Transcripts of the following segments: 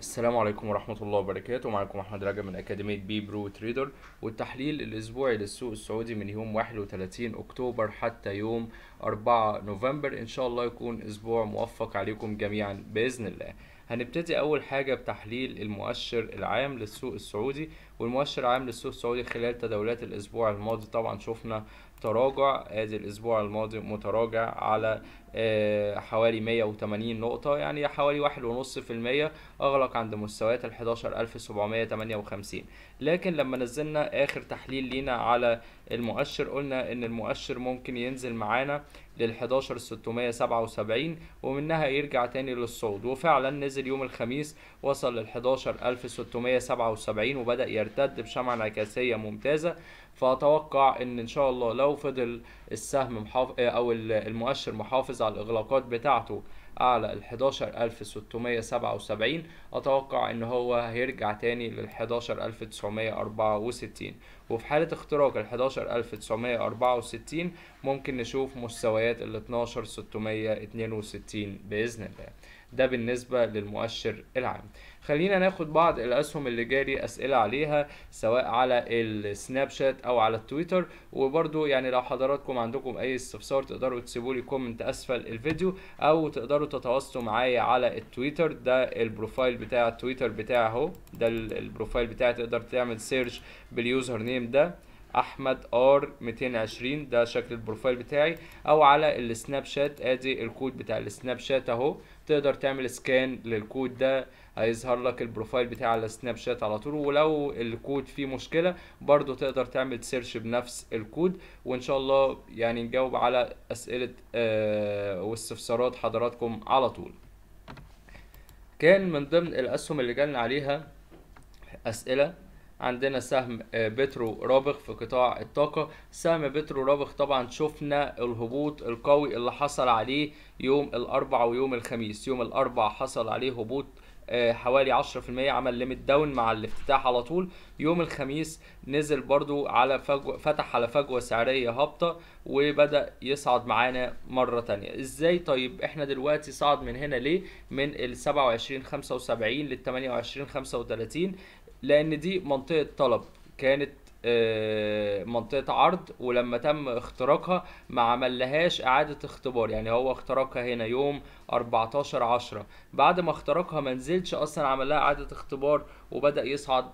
السلام عليكم ورحمة الله وبركاته معكم أحمد رجب من أكاديمية بي برو تريدر والتحليل الأسبوعي للسوق السعودي من يوم 31 أكتوبر حتى يوم 4 نوفمبر إن شاء الله يكون أسبوع موفق عليكم جميعا بإذن الله هنبتدي أول حاجة بتحليل المؤشر العام للسوق السعودي والمؤشر العام للسوق السعودي خلال تداولات الأسبوع الماضي طبعا شفنا تراجع هذا الاسبوع الماضي متراجع على آه، حوالي 180 نقطة يعني حوالي 1.5% أغلق عند مستويات ال 11758 لكن لما نزلنا آخر تحليل لينا على المؤشر قلنا إن المؤشر ممكن ينزل معانا لل 11677 ومنها يرجع تاني للصعود وفعلا نزل يوم الخميس وصل لل 11677 وبدأ يرتد بشمعة انعكاسية ممتازة فاتوقع ان ان شاء الله لو فضل السهم محافظ آه، او المؤشر محافظ على الاغلاقات بتاعته اعلى ال 11677 اتوقع ان هو هيرجع تاني لل 11964 وفي حالة اختراق ال 11964 ممكن نشوف مستويات ال 12662 بإذن الله ده بالنسبة للمؤشر العام خلينا ناخد بعض الاسهم اللي جالي اسئله عليها سواء على السناب شات او على التويتر وبرضو يعني لو حضراتكم عندكم اي استفسار تقدروا تسيبوا لي كومنت اسفل الفيديو او تقدروا تتواصلوا معايا على التويتر ده البروفايل بتاع التويتر بتاعي اهو ده البروفايل بتاعي تقدر تعمل سيرش باليوزر نيم ده احمد ار 220 ده شكل البروفايل بتاعي او على السناب شات ادي الكود بتاع السناب شات اهو تقدر تعمل سكان للكود ده هيظهر لك البروفايل بتاع على سناب شات على طول ولو الكود فيه مشكله برضو تقدر تعمل سيرش بنفس الكود وان شاء الله يعني نجاوب على اسئله آه واستفسارات حضراتكم على طول كان من ضمن الاسهم اللي جالنا عليها اسئله عندنا سهم آه، بترو رابغ في قطاع الطاقة سهم بترو رابغ طبعا شفنا الهبوط القوي اللي حصل عليه يوم الأربع ويوم الخميس يوم الأربع حصل عليه هبوط آه، حوالي 10% عمل ليميت داون مع الافتتاح على طول يوم الخميس نزل برضو على فجوة فتح على فجوة سعرية هابطة وبدأ يصعد معانا مرة تانية ازاي طيب احنا دلوقتي صعد من هنا ليه من ال 27 75 لل 28 35 لان دي منطقه طلب كانت آه، منطقه عرض ولما تم اختراقها ما عملهاش اعاده اختبار يعني هو اخترقها هنا يوم 14 عشرة بعد ما اخترقها ما نزلش اصلا عملها اعاده اختبار وبدا يصعد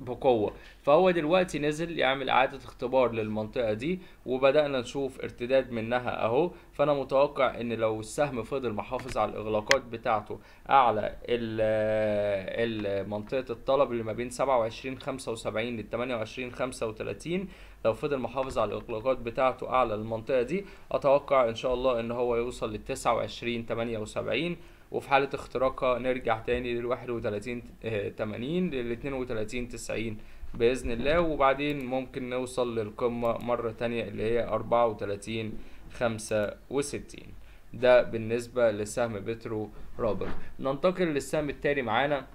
بقوة فهو دلوقتي نزل يعمل إعادة اختبار للمنطقة دي وبدأنا نشوف ارتداد منها أهو فأنا متوقع إن لو السهم فضل محافظ على الإغلاقات بتاعته أعلى آه، آه، منطقة الطلب اللي ما بين 27 75 ل 28 35 لو فضل محافظ على الإغلاقات بتاعته أعلى المنطقة دي أتوقع إن شاء الله إن هو يوصل لل 29 78 وفي حالة اختراقها نرجع تاني للواحد وتلاتين آه، تمانين للاتنين وتلاتين تسعين بإذن الله وبعدين ممكن نوصل للقمة مرة تانية اللي هي أربعة وتلاتين خمسة وستين ده بالنسبة لسهم بترو رابر ننتقل للسهم التاني معانا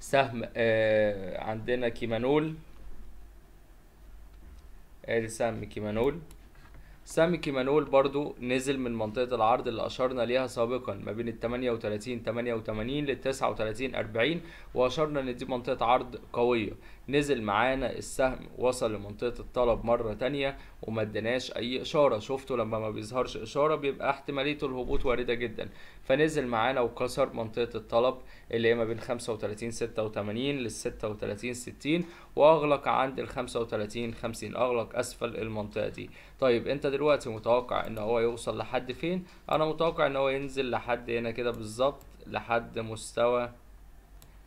سهم آه عندنا كيمانول ادي آه، سهم كيمانول سامي كيمانول برضو نزل من منطقة العرض اللي أشرنا ليها سابقا ما بين ال 38 88 لل 39 40 وأشرنا إن دي منطقة عرض قوية نزل معانا السهم وصل لمنطقة الطلب مرة تانية وما اديناش اي اشارة شفتوا لما ما بيظهرش اشارة بيبقى احتمالية الهبوط واردة جدا فنزل معانا وكسر منطقة الطلب اللي هي ما بين 35 86 لل 36 60 واغلق عند ال 35 50 اغلق اسفل المنطقة دي طيب انت دلوقتي متوقع ان هو يوصل لحد فين انا متوقع ان هو ينزل لحد هنا كده بالظبط لحد مستوى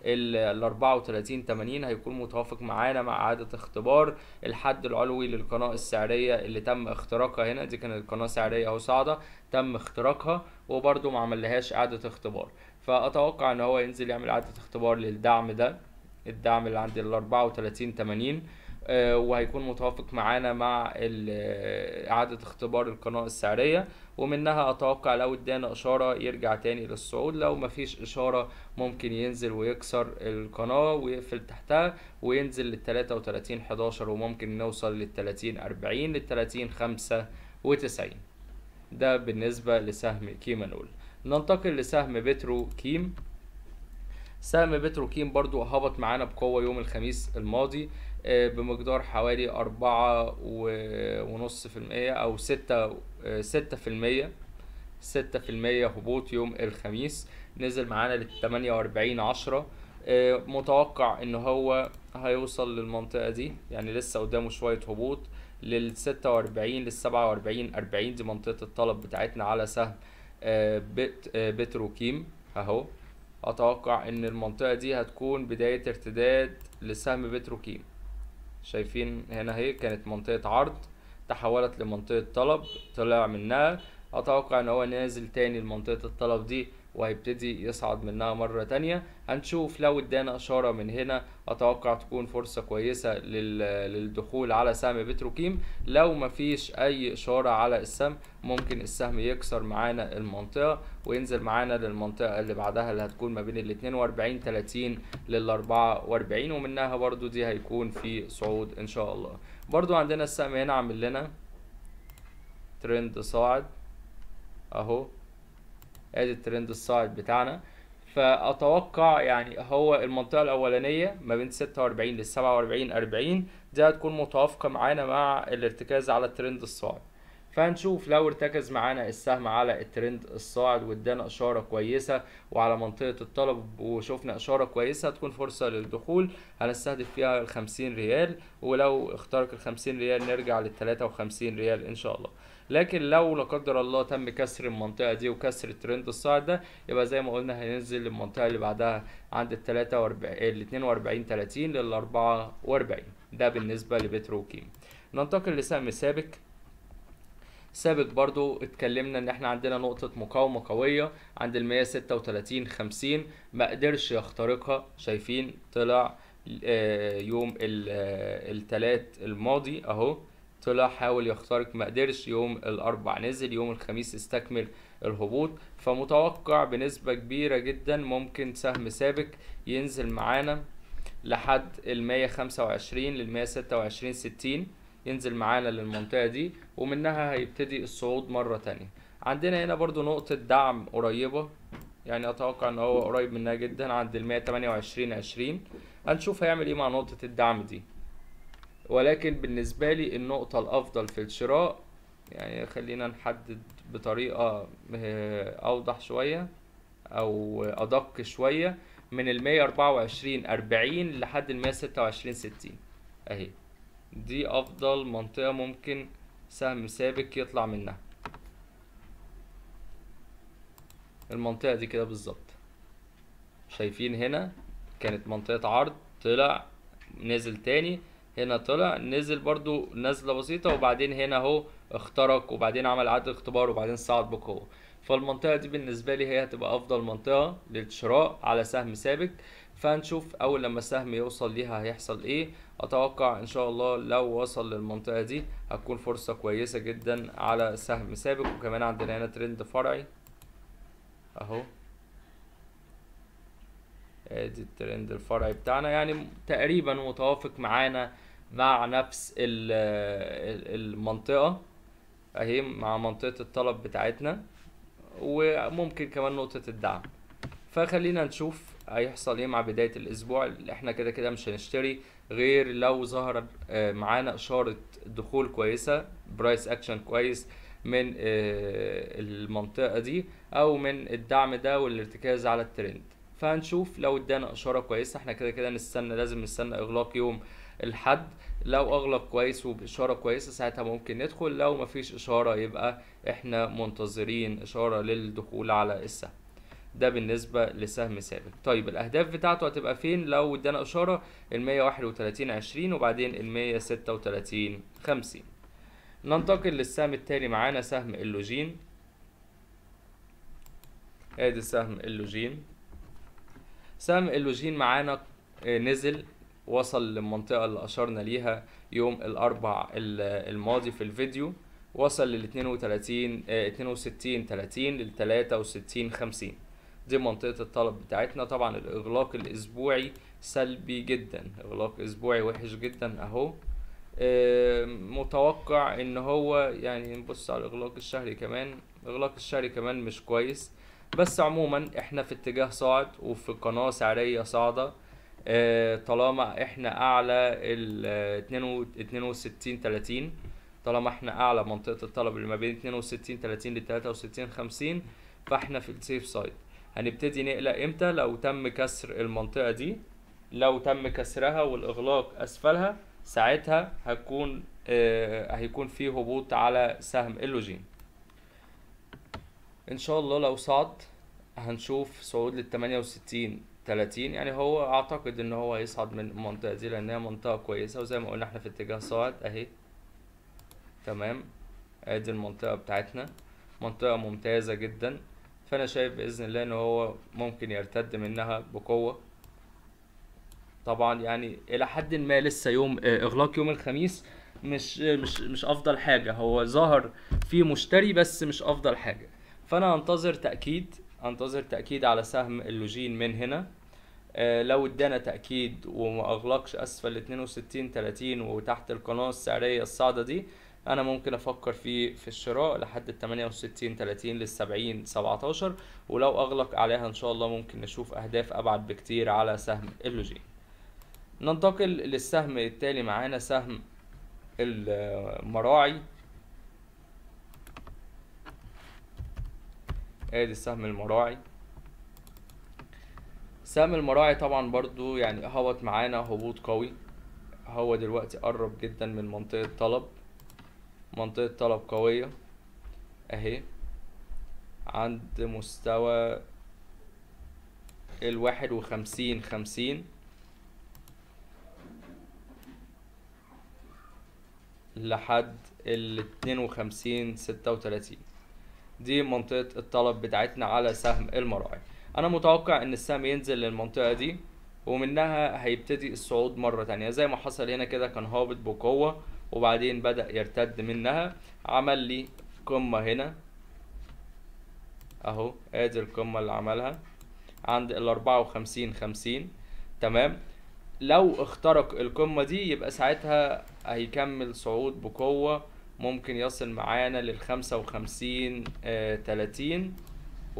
ال 34 80 هيكون متوافق معانا مع اعاده اختبار الحد العلوي للقناه السعريه اللي تم اختراقها هنا دي كانت القناه سعريه اهو صاعده تم اختراقها وبرده ما عملهاش اعاده اختبار فاتوقع ان هو ينزل يعمل اعاده اختبار للدعم ده الدعم اللي عند ال 34 80 آه، وهيكون متوافق معانا مع آه، اعاده اختبار القناه السعريه ومنها اتوقع لو ادانا اشاره يرجع تاني للصعود لو مفيش اشاره ممكن ينزل ويكسر القناه ويقفل تحتها وينزل لل 33 11 وممكن نوصل لل 30 40 لل 30 95 ده بالنسبه لسهم كيمانول ننتقل لسهم بترو كيم سهم بترو كيم برضو هبط معانا بقوه يوم الخميس الماضي آه، بمقدار حوالي أربعة ونص في المية أو ستة آه، ستة في المية ستة في المية هبوط يوم الخميس نزل معانا للتمانية وأربعين عشرة آه، متوقع إن هو هيوصل للمنطقة دي يعني لسه قدامه شوية هبوط للستة وأربعين للسبعة وأربعين أربعين دي منطقة الطلب بتاعتنا على سهم بيت بتروكيم أهو أتوقع إن المنطقة دي هتكون بداية ارتداد لسهم بتروكيم شايفين هنا هي كانت منطقة عرض تحولت لمنطقة طلب طلع منها اتوقع ان هو نازل تاني لمنطقة الطلب دي وهيبتدي يصعد منها مرة تانية هنشوف لو ادانا اشارة من هنا اتوقع تكون فرصة كويسة للدخول على سهم بتروكيم لو مفيش اي اشارة على السهم ممكن السهم يكسر معانا المنطقة وينزل معانا للمنطقة اللي بعدها اللي هتكون ما بين الاتنين 42 30 للاربعة 44 ومنها برضو دي هيكون في صعود ان شاء الله برضو عندنا السهم هنا عامل لنا ترند صاعد اهو ادي الترند الصاعد بتاعنا فاتوقع يعني هو المنطقه الاولانيه ما بين 46 لل 47 40 دي هتكون متوافقه معانا مع الارتكاز على الترند الصاعد فهنشوف لو ارتكز معانا السهم على الترند الصاعد وادانا اشاره كويسه وعلى منطقه الطلب وشفنا اشاره كويسه هتكون فرصه للدخول هنستهدف فيها ال 50 ريال ولو اخترق ال 50 ريال نرجع لل 53 ريال ان شاء الله لكن لو لا قدر الله تم كسر المنطقه دي وكسر الترند الصاعد ده يبقى زي ما قلنا هينزل للمنطقة اللي بعدها عند ال 43 ال 42 30 لل 44 ده بالنسبه لبتروكيم ننتقل لسهم سابك سابق برضو اتكلمنا ان احنا عندنا نقطة مقاومة قوية عند المية ستة وتلاتين خمسين ما قدرش يخترقها شايفين طلع آه، يوم آه، التلات الماضي اهو طلع حاول يخترق ما قدرش يوم الاربع نزل يوم الخميس استكمل الهبوط فمتوقع بنسبة كبيرة جدا ممكن سهم سابق ينزل معانا لحد المية خمسة وعشرين للمية ستة وعشرين ستين ينزل معانا للمنطقة دي ومنها هيبتدي الصعود مرة تانية عندنا هنا برضو نقطة دعم قريبة يعني اتوقع ان هو قريب منها جدا عند المية تمانية وعشرين عشرين هنشوف هيعمل ايه مع نقطة الدعم دي ولكن بالنسبة لي النقطة الأفضل في الشراء يعني خلينا نحدد بطريقة آه، أوضح شوية أو أدق شوية من المية أربعة وعشرين أربعين لحد المية ستة وعشرين ستين أهي دي أفضل منطقة ممكن سهم سابق يطلع منها المنطقة دي كده بالظبط شايفين هنا كانت منطقة عرض طلع نزل تاني هنا طلع نزل برضو نزلة بسيطة وبعدين هنا اهو اخترق وبعدين عمل عدد اختبار وبعدين صعد بقوة فالمنطقة دي بالنسبة لي هي هتبقى أفضل منطقة للشراء على سهم ثابت فهنشوف أول لما السهم يوصل ليها هيحصل إيه أتوقع إن شاء الله لو وصل للمنطقة دي هتكون فرصة كويسة جدا على سهم سابق وكمان عندنا هنا ترند فرعي أهو ادي الترند الفرعي بتاعنا يعني تقريبا متوافق معانا مع نفس المنطقه اهي مع منطقه الطلب بتاعتنا وممكن كمان نقطه الدعم فخلينا نشوف هيحصل ايه مع بدايه الاسبوع احنا كده كده مش هنشتري غير لو ظهر آه، معانا اشاره دخول كويسه برايس اكشن كويس من آه، المنطقه دي او من الدعم ده والارتكاز على الترند فهنشوف لو ادانا اشاره كويسه احنا كده كده نستنى لازم نستنى اغلاق يوم الحد لو اغلق كويس وباشاره كويسه ساعتها ممكن ندخل لو مفيش اشاره يبقى احنا منتظرين اشاره للدخول على السهم ده بالنسبه لسهم سابق طيب الاهداف بتاعته هتبقى فين لو ادانا اشاره ال 131 20 وبعدين ال 136 50 ننتقل للسهم التالي معانا سهم اللوجين ادي سهم اللوجين سام اللوجين معانا آه، نزل وصل للمنطقة اللي أشرنا ليها يوم الأربع الماضي في الفيديو وصل لل 32 62 30 لل 63 50 دي منطقة الطلب بتاعتنا طبعا الإغلاق الأسبوعي سلبي جدا إغلاق أسبوعي وحش جدا أهو آه، متوقع ان هو يعني نبص على الاغلاق الشهري كمان الاغلاق الشهري كمان مش كويس بس عموما احنا في اتجاه صاعد وفي قناه سعريه صاعده آه، طالما احنا اعلى ال 62 30 طالما احنا اعلى منطقه الطلب اللي ما بين 62 30 ل 63 50 فاحنا في السيف سايد هنبتدي نقلق امتى لو تم كسر المنطقه دي لو تم كسرها والاغلاق اسفلها ساعتها هتكون اه هيكون في هبوط على سهم اللوجين ان شاء الله لو صعد هنشوف صعود لل 68 30 يعني هو اعتقد ان هو هيصعد من المنطقه دي لان هي منطقه كويسه وزي ما قلنا احنا في اتجاه صاعد اهي تمام ادي المنطقه بتاعتنا منطقه ممتازه جدا فانا شايف باذن الله ان هو ممكن يرتد منها بقوه طبعا يعني الى حد ما لسه يوم آه، اغلاق يوم الخميس مش مش مش افضل حاجه هو ظهر فيه مشتري بس مش افضل حاجه فانا انتظر تاكيد انتظر تاكيد على سهم اللوجين من هنا آه، لو ادانا تاكيد وما اغلقش اسفل 62 30 وتحت القناه السعريه الصاعده دي انا ممكن افكر في في الشراء لحد ال 68 30 لل 70 17 ولو اغلق عليها ان شاء الله ممكن نشوف اهداف ابعد بكتير على سهم اللوجين ننتقل للسهم التالي معانا سهم المراعي ادي السهم المراعي سهم المراعي طبعا برضو يعني هبط معانا هبوط قوي هو دلوقتي قرب جدا من منطقة طلب منطقة طلب قوية اهي عند مستوى الواحد وخمسين خمسين لحد الاتنين وخمسين ستة وتلاتين دي منطقه الطلب بتاعتنا على سهم المراعي انا متوقع ان السهم ينزل للمنطقه دي ومنها هيبتدي الصعود مرة تانية زي ما حصل هنا كده كان هابط بقوة وبعدين بدأ يرتد منها عمل لي قمة هنا اهو ادي القمة اللي عملها عند الاربعة وخمسين خمسين تمام لو اخترق القمة دي يبقى ساعتها هيكمل صعود بقوة ممكن يصل معانا لل 55 30 آه،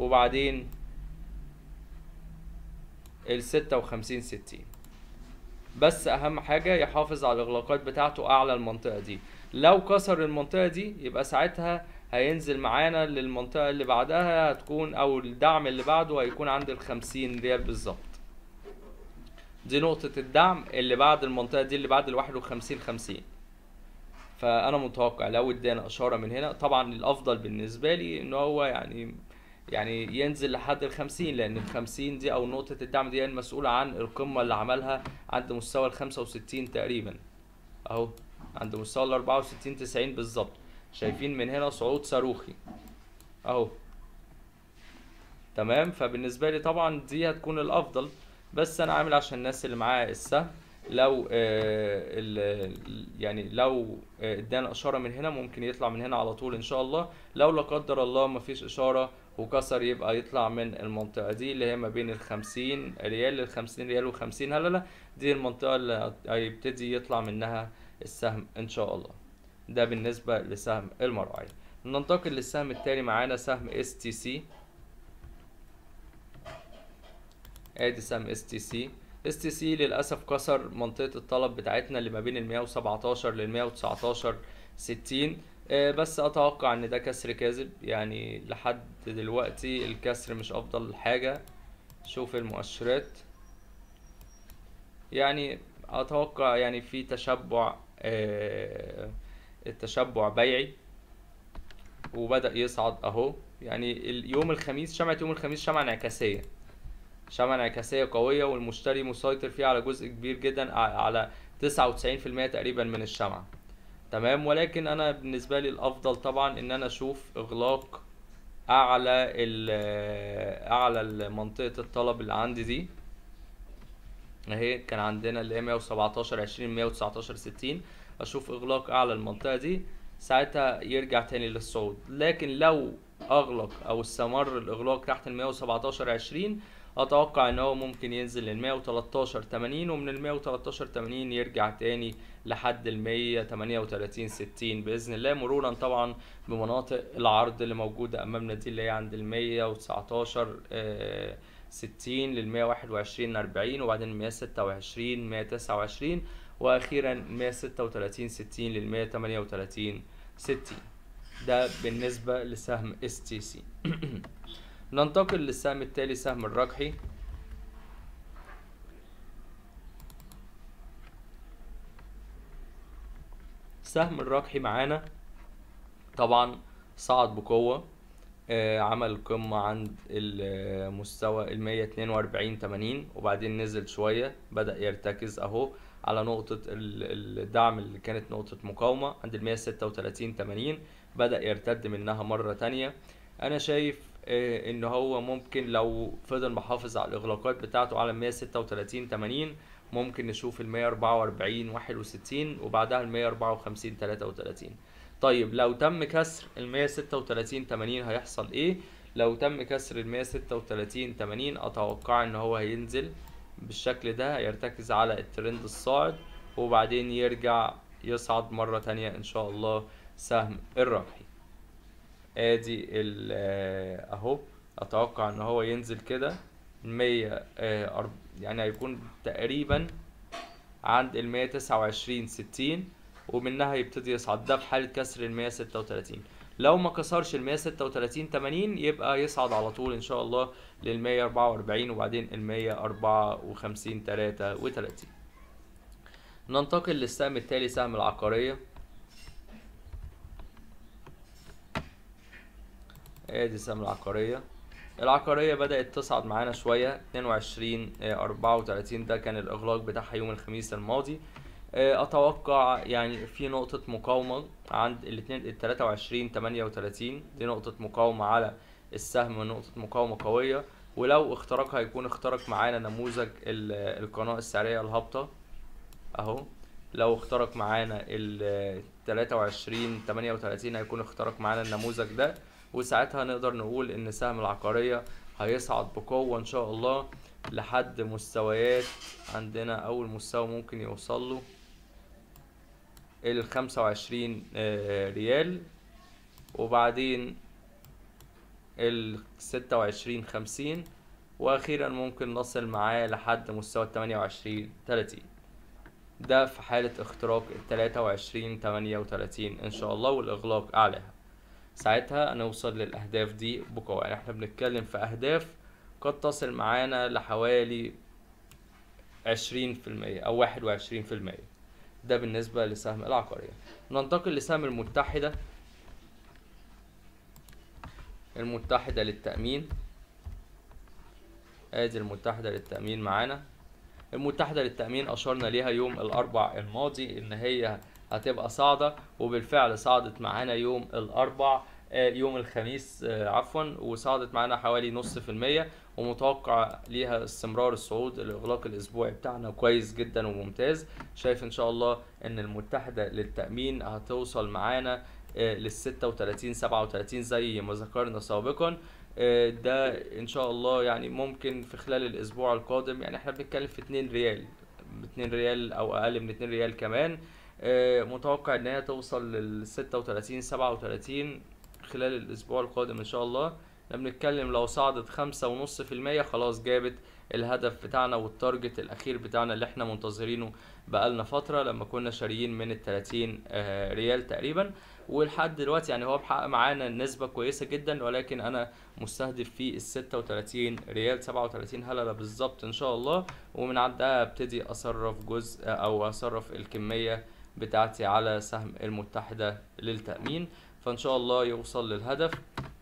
وبعدين ال 56 60 بس اهم حاجه يحافظ على الاغلاقات بتاعته اعلى المنطقه دي لو كسر المنطقه دي يبقى ساعتها هينزل معانا للمنطقه اللي بعدها هتكون او الدعم اللي بعده هيكون عند ال 50 ريال بالظبط دي نقطه الدعم اللي بعد المنطقه دي اللي بعد الواحد وخمسين خمسين فانا متوقع لو ادانا اشاره من هنا طبعا الافضل بالنسبه لي ان هو يعني يعني ينزل لحد ال 50 لان ال 50 دي او نقطه الدعم دي المسؤوله عن القمه اللي عملها عند مستوى ال 65 تقريبا اهو عند مستوى ال 64 90 بالظبط شايفين من هنا صعود صاروخي اهو تمام فبالنسبه لي طبعا دي هتكون الافضل بس انا عامل عشان الناس اللي معايا السهم لو آه، يعني لو آه، ادانا اشاره من هنا ممكن يطلع من هنا على طول ان شاء الله لو لا قدر الله ما فيش اشاره وكسر يبقى يطلع من المنطقه دي اللي هي ما بين ال 50 ريال لل 50 ريال و50 هلله دي المنطقه اللي هيبتدي يطلع منها السهم ان شاء الله ده بالنسبه لسهم المراعي ننتقل للسهم التاني معانا سهم اس تي سي ادي سهم اس تي سي اس تي سي للاسف كسر منطقه الطلب بتاعتنا اللي ما بين ال 117 لل 119 60 آه، بس اتوقع ان ده كسر كاذب يعني لحد دلوقتي الكسر مش افضل حاجه شوف المؤشرات يعني اتوقع يعني في تشبع آه، التشبع بيعي وبدا يصعد اهو يعني يوم الخميس شمعه يوم الخميس شمعه انعكاسيه شمعة انعكاسية قوية والمشتري مسيطر فيها على جزء كبير جدا على 99% تقريبا من الشمعة تمام ولكن انا بالنسبة لي الافضل طبعا ان انا اشوف اغلاق اعلى اعلى منطقة الطلب اللي عندي دي اهي كان عندنا اللي هي مية وسبعتاشر عشرين مية وتسعتاشر ستين اشوف اغلاق اعلى المنطقة دي ساعتها يرجع تاني للصعود لكن لو اغلق او استمر الاغلاق تحت المية وسبعتاشر عشرين اتوقع ان هو ممكن ينزل ل 113 80 ومن ال 113 80 يرجع تاني لحد ال 138 60 باذن الله مرورا طبعا بمناطق العرض اللي موجوده امامنا دي اللي هي عند ال 119 60 لل 121 40 وبعدين 126 129 واخيرا 136 60 لل 138 60 ده بالنسبه لسهم اس تي سي ننتقل للسهم التالي سهم الركحي سهم الركحي معانا طبعا صعد بقوة آه عمل قمة عند المستوى اتنين واربعين تمانين وبعدين نزل شوية بدأ يرتكز اهو على نقطة الدعم اللي كانت نقطة مقاومة عند المية ستة وتلاتين تمانين بدأ يرتد منها مرة تانية أنا شايف آه، ان هو ممكن لو فضل محافظ على الاغلاقات بتاعته على 136 80 ممكن نشوف ال 144 61 وبعدها ال 154 33 طيب لو تم كسر ال 136 80 هيحصل ايه لو تم كسر ال 136 80 اتوقع ان هو هينزل بالشكل ده هيرتكز على الترند الصاعد وبعدين يرجع يصعد مرة تانية ان شاء الله سهم الربحي ادي آه، اهو اتوقع ان هو ينزل كده المية آه، يعني هيكون تقريبا عند المية تسعة وعشرين ستين ومنها يبتدي يصعد ده في حالة كسر المية ستة وتلاتين لو ما كسرش المية ستة وتلاتين تمانين يبقى يصعد على طول ان شاء الله للمية اربعة واربعين وبعدين المية اربعة وخمسين تلاتة وتلاتين ننتقل للسهم التالي سهم العقارية ادي سهم العقارية العقارية بدأت تصعد معانا شوية 22 34 آه، ده كان الإغلاق بتاعها يوم الخميس الماضي آه، أتوقع يعني في نقطة مقاومة عند الاثنين ال 23 38 دي نقطة مقاومة على السهم نقطة مقاومة قوية ولو اخترق هيكون اخترق معانا نموذج القناة السعرية الهابطة اهو لو اخترق معانا ال 23 38 هيكون اخترق معانا النموذج ده وساعتها نقدر نقول ان سهم العقارية هيصعد بقوة ان شاء الله لحد مستويات عندنا اول مستوى ممكن يوصل له الخمسة وعشرين آه، ريال وبعدين الستة وعشرين خمسين واخيرا ممكن نصل معاه لحد مستوى التمانية وعشرين تلاتين ده في حالة اختراق التلاتة وعشرين تمانية وتلاتين ان شاء الله والاغلاق اعلاها ساعتها هنوصل للاهداف دي بقوه يعني احنا بنتكلم في اهداف قد تصل معانا لحوالي عشرين في المية او واحد وعشرين في المية ده بالنسبة لسهم العقارية ننتقل لسهم المتحدة المتحدة للتأمين ادي المتحدة للتأمين معانا المتحدة للتأمين أشرنا ليها يوم الأربع الماضي إن هي هتبقى صاعدة وبالفعل صعدت معانا يوم الأربع آه، يوم الخميس آه، عفوا وصعدت معانا حوالي نص في المية ومتوقع ليها استمرار الصعود الإغلاق الأسبوعي بتاعنا كويس جدا وممتاز شايف إن شاء الله إن المتحدة للتأمين هتوصل معانا لل 36 37 زي ما ذكرنا سابقا آه، ده ان شاء الله يعني ممكن في خلال الاسبوع القادم يعني احنا بنتكلم في 2 ريال 2 ريال او اقل من 2 ريال كمان آه، متوقع ان هي توصل لل 36 37 خلال الاسبوع القادم ان شاء الله احنا بنتكلم لو صعدت 5.5% خلاص جابت الهدف بتاعنا والتارجت الاخير بتاعنا اللي احنا منتظرينه بقالنا فترة لما كنا شاريين من ال 30 آه، ريال تقريبا ولحد دلوقتي يعني هو بحقق معانا نسبة كويسة جدا ولكن انا مستهدف في ال 36 ريال 37 هللة بالظبط ان شاء الله ومن عندها ابتدي اصرف جزء او اصرف الكمية بتاعتي على سهم المتحدة للتأمين فإن شاء الله يوصل للهدف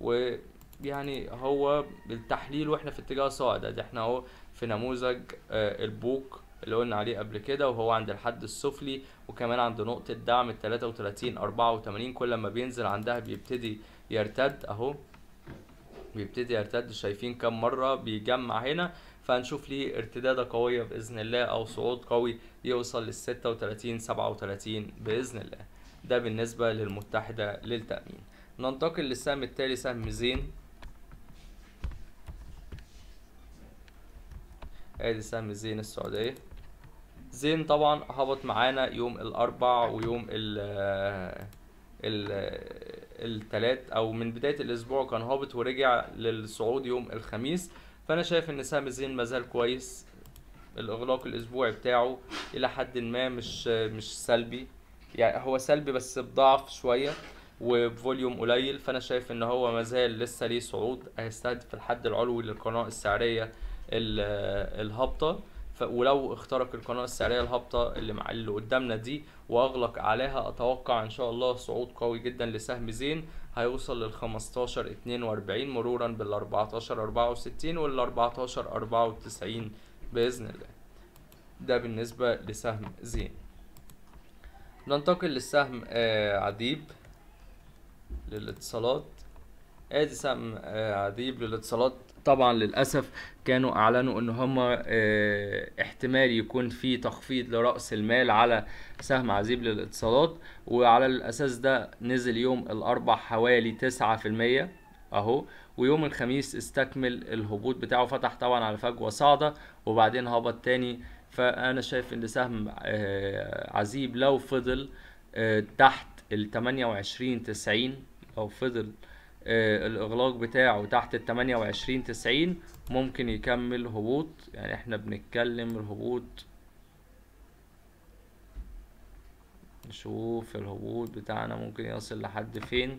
ويعني هو بالتحليل وإحنا في اتجاه صاعد ادي إحنا أهو في نموذج آه، البوك اللي قلنا عليه قبل كده وهو عند الحد السفلي وكمان عند نقطة دعم ال 33 84 كل ما بينزل عندها بيبتدي يرتد أهو بيبتدي يرتد شايفين كم مرة بيجمع هنا فهنشوف ليه ارتداده قويه باذن الله او صعود قوي يوصل لل 36 37 باذن الله ده بالنسبه للمتحده للتامين ننتقل للسهم التالي سهم زين ادي سهم زين السعوديه زين طبعا هبط معانا يوم الاربع ويوم ال آه، ال آه، التلات او من بدايه الاسبوع كان هابط ورجع للصعود يوم الخميس فانا شايف ان سهم زين مازال كويس الاغلاق الاسبوعي بتاعه الى حد ما مش مش سلبي يعني هو سلبي بس بضعف شويه وبفوليوم قليل فانا شايف ان هو مازال لسه ليه صعود هيستهدف الحد العلوي للقناه السعريه الهابطه ولو اخترق القناه السعريه الهابطه اللي مع اللي قدامنا دي واغلق عليها اتوقع ان شاء الله صعود قوي جدا لسهم زين هيوصل لل 15 42 مرورا بال 14 64 وال 14 94 باذن الله ده بالنسبه لسهم زين ننتقل للسهم آه عديب للاتصالات ادي آه، سهم آه عديب للاتصالات طبعا للاسف كانوا اعلنوا ان هم آه، احتمال يكون في تخفيض لراس المال على سهم عزيب للاتصالات وعلى الاساس ده نزل يوم الاربع حوالي 9% اهو ويوم الخميس استكمل الهبوط بتاعه فتح طبعا على فجوه صاعده وبعدين هبط تاني فانا شايف ان سهم آه، عزيب لو فضل آه، تحت ال 28 90 لو فضل آه، الاغلاق بتاعه تحت ال 28 90 ممكن يكمل هبوط يعني احنا بنتكلم الهبوط نشوف الهبوط بتاعنا ممكن يصل لحد فين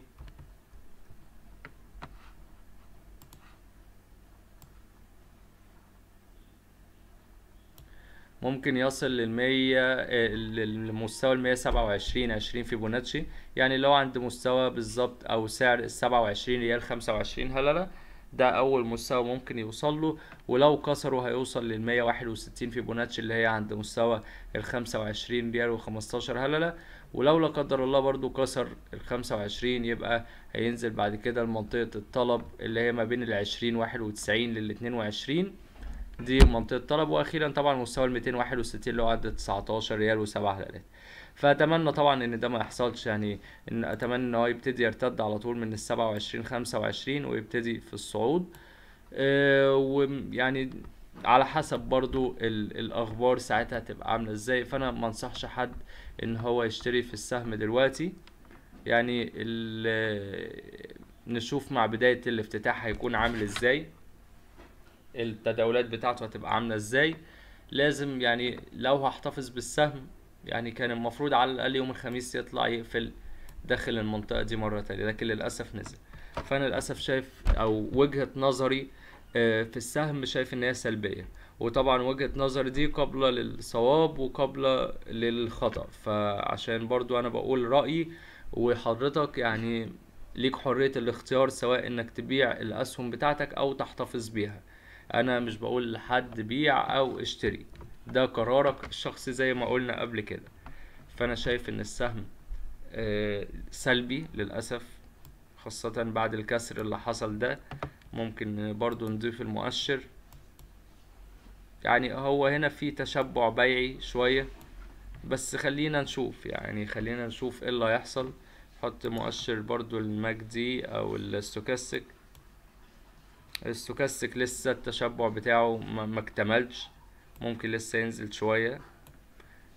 ممكن يصل للمية آه، لمستوى المية سبعة وعشرين عشرين فيبوناتشي يعني لو عند مستوى بالظبط أو سعر السبعة وعشرين ريال خمسة وعشرين هللة ده أول مستوى ممكن يوصل له ولو كسره هيوصل للمية واحد وستين فيبوناتشي اللي هي عند مستوى الخمسة وعشرين ريال وخمستاشر هللة ولو لا قدر الله برضو كسر الخمسة وعشرين يبقى هينزل بعد كده لمنطقة الطلب اللي هي ما بين العشرين واحد وتسعين للاتنين وعشرين دي منطقه طلب واخيرا طبعا مستوى ال 261 اللي هو عدد 19 ريال و7 هلالات فاتمنى طبعا ان ده ما يحصلش يعني ان اتمنى ان هو يبتدي يرتد على طول من ال 27 25 ويبتدي في الصعود آه، ويعني على حسب برضو الاخبار ساعتها تبقى عامله ازاي فانا ما انصحش حد ان هو يشتري في السهم دلوقتي يعني نشوف مع بدايه الافتتاح هيكون عامل ازاي التداولات بتاعته هتبقى عامله ازاي لازم يعني لو هحتفظ بالسهم يعني كان المفروض على الاقل يوم الخميس يطلع يقفل داخل المنطقه دي مره تانية لكن للاسف نزل فانا للاسف شايف او وجهه نظري آه، في السهم شايف ان هي سلبيه وطبعا وجهه نظري دي قابله للصواب وقابله للخطا فعشان برضو انا بقول رايي وحضرتك يعني ليك حريه الاختيار سواء انك تبيع الاسهم بتاعتك او تحتفظ بيها انا مش بقول لحد بيع او اشتري ده قرارك الشخصي زي ما قلنا قبل كده فانا شايف ان السهم آه، سلبي للاسف خاصة بعد الكسر اللي حصل ده ممكن برضو نضيف المؤشر يعني هو هنا في تشبع بيعي شوية بس خلينا نشوف يعني خلينا نشوف ايه اللي هيحصل حط مؤشر برضو المجدي دي او الاستوكاستيك الستوكاستيك لسه التشبع بتاعه ما اكتملش ممكن لسه ينزل شويه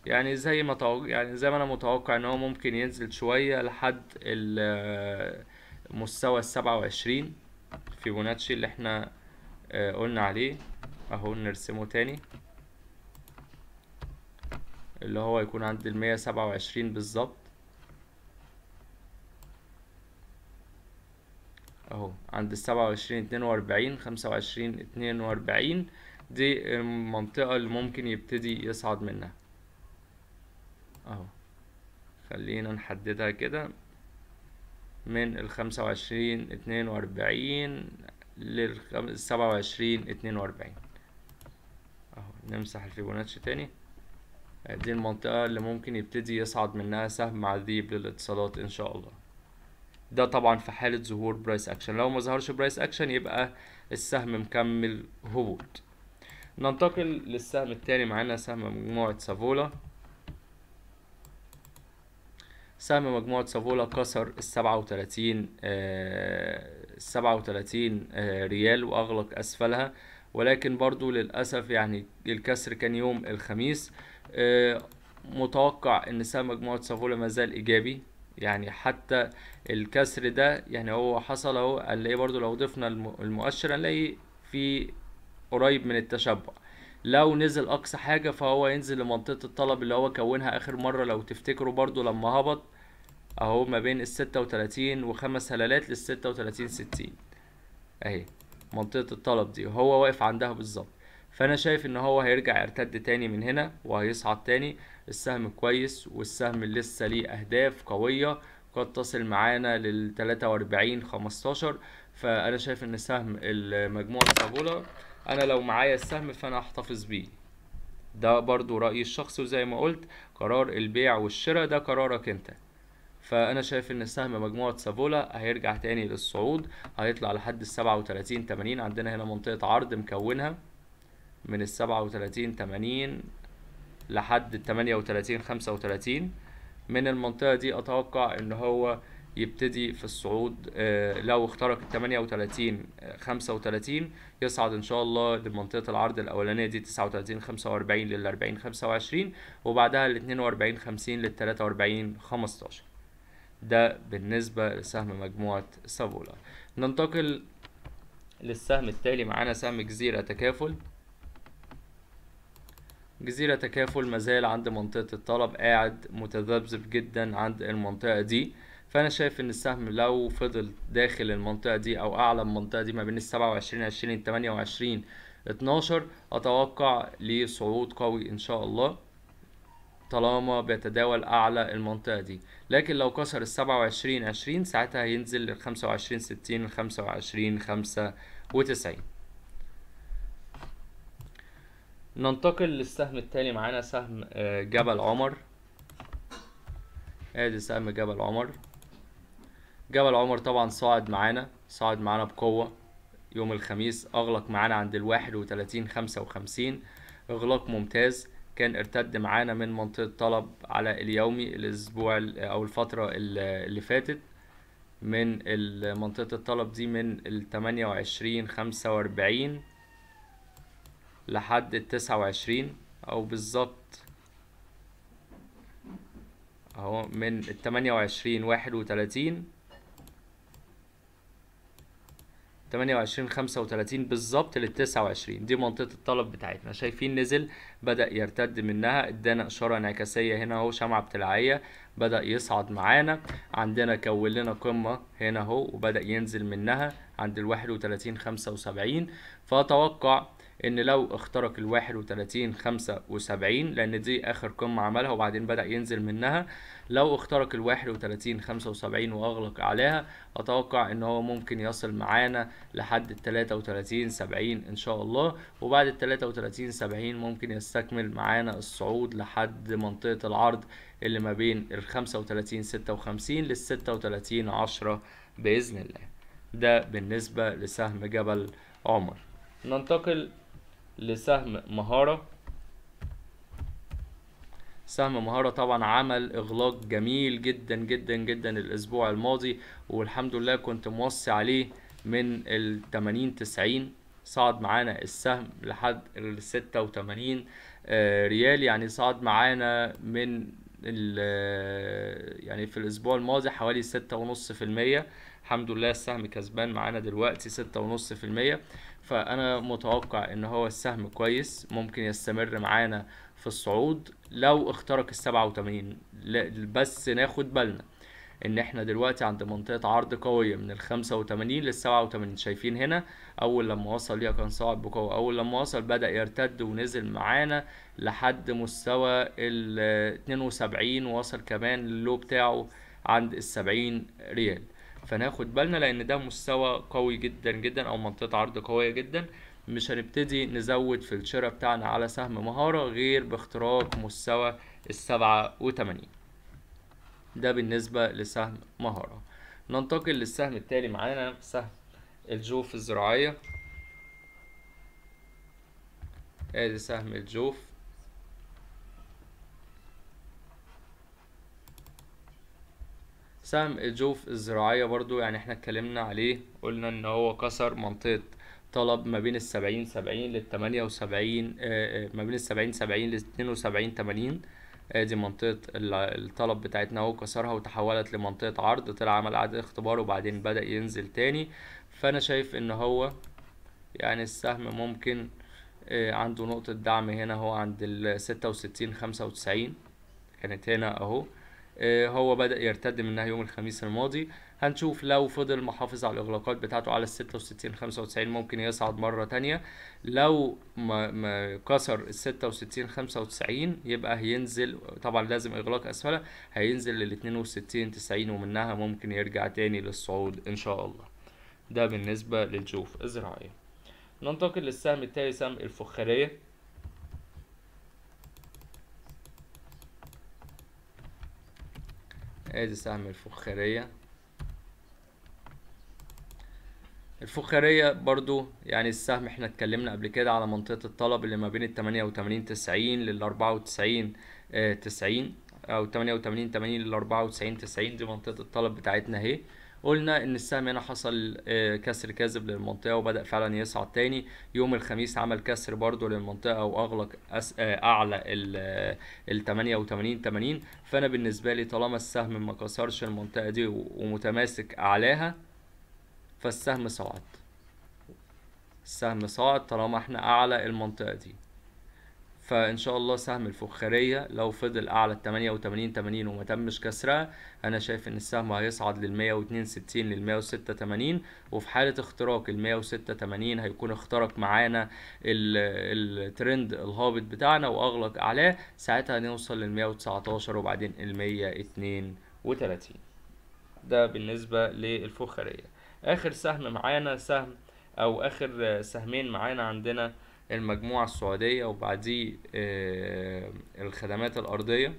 يعني زي ما توق... يعني زي ما انا متوقع ان هو ممكن ينزل شويه لحد المستوى السبعة وعشرين بوناتشي اللي احنا آه، قلنا عليه اهو نرسمه تاني اللي هو يكون عند المية سبعة وعشرين بالظبط اهو عند السبعة وعشرين اتنين واربعين خمسة وعشرين اتنين واربعين دي المنطقة اللي ممكن يبتدي يصعد منها اهو خلينا نحددها كده من الخمسة وعشرين اتنين واربعين للسبعة وعشرين اتنين واربعين اهو نمسح الفيبوناتشي تاني دي المنطقة اللي ممكن يبتدي يصعد منها سهم عذيب للاتصالات ان شاء الله ده طبعا في حاله ظهور برايس اكشن لو ما ظهرش برايس اكشن يبقى السهم مكمل هبوط ننتقل للسهم التاني معانا سهم مجموعه سافولا سهم مجموعة سافولا كسر السبعة وتلاتين آه، السبعة وتلاتين آه، ريال وأغلق أسفلها ولكن برضو للأسف يعني الكسر كان يوم الخميس آه، متوقع إن سهم مجموعة سافولا مازال إيجابي يعني حتى الكسر ده يعني هو حصل اهو هنلاقيه برضو لو ضفنا المؤشر هنلاقيه في قريب من التشبع لو نزل اقصى حاجة فهو ينزل لمنطقة الطلب اللي هو كونها اخر مرة لو تفتكروا برضو لما هبط اهو ما بين الستة وتلاتين وخمس هلالات للستة وتلاتين ستين اهي منطقة الطلب دي وهو واقف عندها بالظبط فانا شايف ان هو هيرجع يرتد تاني من هنا وهيصعد تاني السهم كويس والسهم لسه ليه اهداف قويه قد تصل معانا لل 43 15 فانا شايف ان سهم المجموعه سابولا انا لو معايا السهم فانا هحتفظ بيه ده برضو رايي الشخصي وزي ما قلت قرار البيع والشراء ده قرارك انت فانا شايف ان السهم مجموعه سافولا هيرجع تاني للصعود هيطلع لحد السبعة وتلاتين تمانين عندنا هنا منطقه عرض مكونها من ال 37 80 لحد ال 38 35 من المنطقة دي أتوقع إن هو يبتدي في الصعود آه، لو اخترق ال 38 35 يصعد ان شاء الله لمنطقه العرض الاولانيه دي 39 45 لل 40 25 وبعدها ال 42 50 لل 43 15 ده بالنسبه لسهم مجموعه سافولا ننتقل للسهم التالي معانا سهم جزيره تكافل جزيرة تكافل مازال عند منطقة الطلب قاعد متذبذب جدا عند المنطقة دي فأنا شايف إن السهم لو فضل داخل المنطقة دي أو أعلى المنطقة دي ما بين السبعة وعشرين عشرين تمانية وعشرين اتناشر أتوقع ليه صعود قوي إن شاء الله طالما بيتداول أعلى المنطقة دي لكن لو كسر السبعة وعشرين عشرين ساعتها هينزل للخمسة وعشرين ستين الخمسة وعشرين خمسة وتسعين ننتقل للسهم التالي معانا سهم آه، جبل عمر ادي سهم جبل عمر جبل عمر طبعا صاعد معانا صاعد معانا بقوة يوم الخميس اغلق معانا عند الواحد وتلاتين خمسة وخمسين اغلاق ممتاز كان ارتد معانا من منطقة طلب على اليومي الاسبوع او الفترة اللي فاتت من منطقة الطلب دي من التمانية وعشرين خمسة واربعين لحد التسعة وعشرين أو بالظبط أهو من التمانية وعشرين واحد وتلاتين تمانية وعشرين خمسة وتلاتين بالظبط للتسعة وعشرين دي منطقة الطلب بتاعتنا شايفين نزل بدأ يرتد منها ادانا إشارة انعكاسية هنا أهو شمعة بتلعية بدأ يصعد معانا عندنا كون لنا قمة هنا أهو وبدأ ينزل منها عند الواحد وتلاتين خمسة وسبعين فأتوقع ان لو اخترق ال 31 75 لان دي اخر قمه عملها وبعدين بدا ينزل منها لو اخترق ال 31 75 واغلق عليها اتوقع ان هو ممكن يصل معانا لحد ال 33 70 ان شاء الله وبعد ال 33 70 ممكن يستكمل معانا الصعود لحد منطقه العرض اللي ما بين ال 35 56 لل 36 10 باذن الله ده بالنسبه لسهم جبل عمر ننتقل لسهم مهارة سهم مهارة طبعا عمل اغلاق جميل جدا جدا جدا الاسبوع الماضي والحمد لله كنت موصي عليه من ال 80 90 صعد معانا السهم لحد ال 86 آه، ريال يعني صعد معانا من آه، يعني في الاسبوع الماضي حوالي ستة ونص في المية الحمد لله السهم كسبان معانا دلوقتي ستة ونص في المية فانا متوقع ان هو السهم كويس ممكن يستمر معانا في الصعود لو اخترق ال 87 بس ناخد بالنا ان احنا دلوقتي عند منطقه عرض قويه من ال 85 لل 87 شايفين هنا اول لما وصل ليها كان صاعد بقوه اول لما وصل بدا يرتد ونزل معانا لحد مستوى ال 72 ووصل كمان للو بتاعه عند ال 70 ريال فناخد بالنا لان ده مستوى قوي جدا جدا او منطقه عرض قويه جدا مش هنبتدي نزود في الشراء بتاعنا على سهم مهارة غير باختراق مستوى السبعة وتمانين ده بالنسبة لسهم مهارة ننتقل للسهم التالي معانا سهم الجوف الزراعية ادي سهم الجوف سهم الجوف الزراعية برضو يعني احنا اتكلمنا عليه قلنا ان هو كسر منطقة طلب ما بين السبعين سبعين للتمانية وسبعين آه، آه، ما بين السبعين سبعين لاتنين وسبعين تمانين آه، دي منطقة الطلب بتاعتنا اهو كسرها وتحولت لمنطقة عرض طلع عمل عدد اختبار وبعدين بدأ ينزل تاني فأنا شايف ان هو يعني السهم ممكن عنده نقطة دعم هنا اهو عند الستة وستين خمسة وتسعين كانت هنا اهو آه، هو بدأ يرتد منها يوم الخميس الماضي هنشوف لو فضل محافظ على الإغلاقات بتاعته على 66 95 ممكن يصعد مرة تانية لو ما, ما كسر ال 66 95 يبقى هينزل طبعا لازم إغلاق أسفله هينزل لل 62 90 ومنها ممكن يرجع تاني للصعود إن شاء الله ده بالنسبة للجوف الزراعية ننتقل للسهم التالي سهم الفخارية ادي سهم الفخارية الفخارية برضو يعني السهم احنا اتكلمنا قبل كده على منطقة الطلب اللي ما بين التمانية وتمانين تسعين للأربعة وتسعين آه، تسعين أو تمانية وتمانين تمانين للأربعة وتسعين تسعين دي منطقة الطلب بتاعتنا اهي قلنا ان السهم هنا حصل آه، كسر كاذب للمنطقه وبدا فعلا يصعد تاني يوم الخميس عمل كسر برده للمنطقه واغلق آه، اعلى ال 88 آه، 80 فانا بالنسبه لي طالما السهم ما كسرش المنطقه دي ومتماسك اعلاها فالسهم صعد السهم صعد طالما احنا اعلى المنطقه دي فان شاء الله سهم الفخاريه لو فضل اعلى ال 88 80 وما تمش كسرها انا شايف ان السهم هيصعد لل 162 لل 186 وفي حاله اختراق ال 186 هيكون اخترق معانا الترند الهابط بتاعنا واغلق اعلاه ساعتها هنوصل لل 119 وبعدين ال 132 ده بالنسبه للفخاريه اخر سهم معانا سهم او اخر سهمين معانا عندنا المجموعة السعودية وبعديه آه، الخدمات الأرضية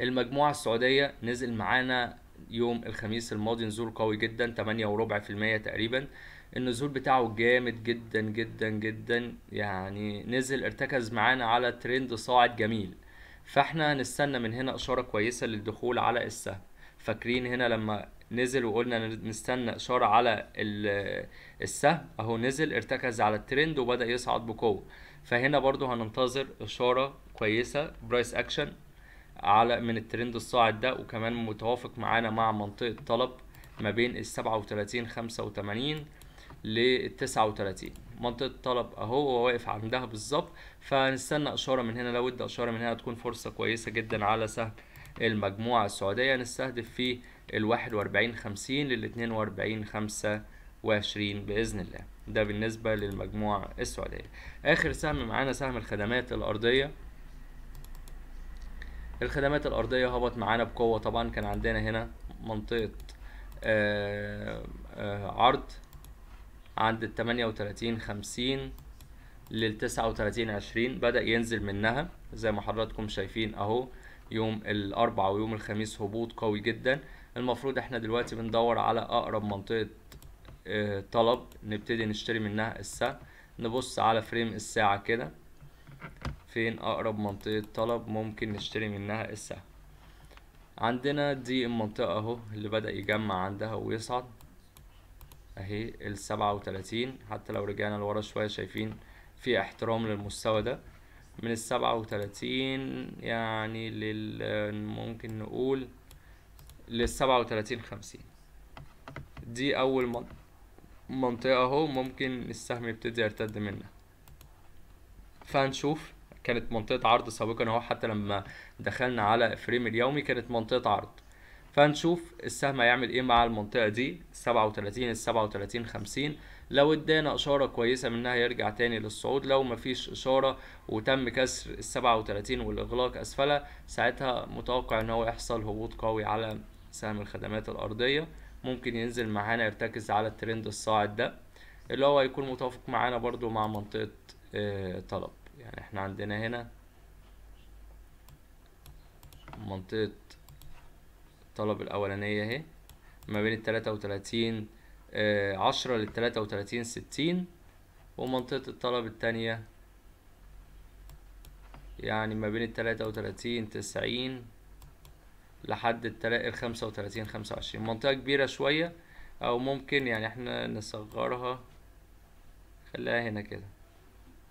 المجموعة السعودية نزل معانا يوم الخميس الماضي نزول قوي جدا تمانية وربع في المية تقريبا النزول بتاعه جامد جدا جدا جدا يعني نزل ارتكز معانا على ترند صاعد جميل فاحنا هنستنى من هنا اشارة كويسة للدخول على السهم فاكرين هنا لما نزل وقلنا نستنى إشارة على السهم أهو نزل ارتكز على الترند وبدأ يصعد بقوة فهنا برضو هننتظر إشارة كويسة برايس أكشن على من الترند الصاعد ده وكمان متوافق معانا مع منطقة طلب ما بين ال 37 85 لل 39 منطقة الطلب اهو هو واقف عندها بالظبط فهنستنى اشارة من هنا لو ادى اشارة من هنا تكون فرصة كويسة جدا على سهم المجموعة السعودية نستهدف في الواحد وأربعين خمسين للاتنين وأربعين خمسة وعشرين بإذن الله ده بالنسبة للمجموعة السعودية آخر سهم معانا سهم الخدمات الأرضية الخدمات الأرضية هبط معانا بقوة طبعا كان عندنا هنا منطقة آآ آه، آآ آه، عرض عند التمانية وتلاتين خمسين للتسعة وتلاتين عشرين بدأ ينزل منها زي ما حضراتكم شايفين أهو يوم الاربعاء ويوم الخميس هبوط قوي جدا المفروض احنا دلوقتي بندور على اقرب منطقه آه، طلب نبتدي نشتري منها السهم نبص على فريم الساعه كده فين اقرب منطقه طلب ممكن نشتري منها السهم عندنا دي المنطقه اهو اللي بدا يجمع عندها ويصعد اهي السبعة وتلاتين حتى لو رجعنا لورا شويه شايفين في احترام للمستوى ده من السبعة وتلاتين يعني لل ممكن نقول للسبعة وتلاتين خمسين دي أول منطقة أهو ممكن السهم يبتدي يرتد منها فهنشوف كانت منطقة عرض سابقا اهو حتى لما دخلنا على فريم اليومي كانت منطقة عرض فهنشوف السهم هيعمل ايه مع المنطقة دي سبعة وتلاتين السبعة وتلاتين خمسين لو ادانا اشاره كويسه منها يرجع تاني للصعود لو مفيش اشاره وتم كسر السبعة وتلاتين والاغلاق اسفلها ساعتها متوقع ان هو يحصل هبوط قوي على سهم الخدمات الارضيه ممكن ينزل معانا يرتكز على الترند الصاعد ده اللي هو هيكون متوافق معانا برضو مع منطقه آه، طلب يعني احنا عندنا هنا منطقه الطلب الاولانيه اهي ما بين التلاتة وتلاتين آه، عشرة للتلاتة وتلاتين ستين ومنطقة الطلب التانية يعني ما بين التلاتة وتلاتين تسعين لحد التلاتة الخمسة وتلاتين خمسة وعشرين منطقة كبيرة شوية أو ممكن يعني احنا نصغرها خليها هنا كده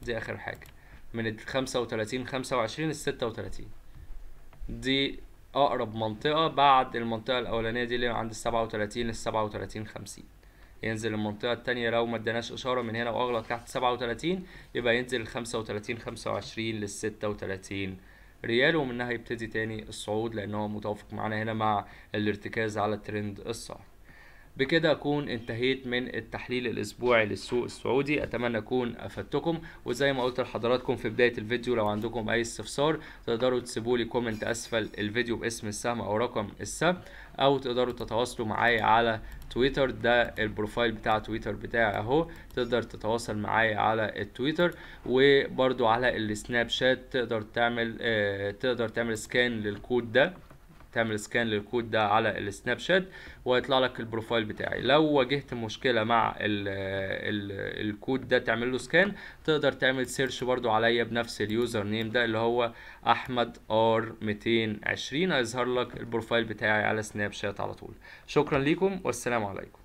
دي آخر حاجة من الخمسة وتلاتين خمسة وعشرين الستة وتلاتين دي أقرب منطقة بعد المنطقة الأولانية دي اللي عند السبعة وتلاتين للسبعة وتلاتين خمسين ينزل المنطقه الثانيه لو ما اداناش اشاره من هنا واغلط تحت 37 يبقى ينزل ال 35 25 لل 36 ريال ومنها يبتدي تاني الصعود لان هو متوافق معانا هنا مع الارتكاز على ترند الصعب بكده اكون انتهيت من التحليل الاسبوعي للسوق السعودي اتمنى اكون افدتكم وزي ما قلت لحضراتكم في بدايه الفيديو لو عندكم اي استفسار تقدروا تسيبوا لي كومنت اسفل الفيديو باسم السهم او رقم السهم او تقدروا تتواصلوا معايا على تويتر ده البروفايل بتاع تويتر بتاعي اهو تقدر تتواصل معايا على التويتر وبرده على السناب شات تقدر تعمل آه، تقدر تعمل سكان للكود ده تعمل سكان للكود ده على السناب شات ويطلع لك البروفايل بتاعي لو واجهت مشكله مع ال ال الكود ده تعمل له سكان تقدر تعمل سيرش برضو عليا بنفس اليوزر نيم ده اللي هو احمد ار 220 هيظهر لك البروفايل بتاعي على سناب شات على طول شكرا ليكم والسلام عليكم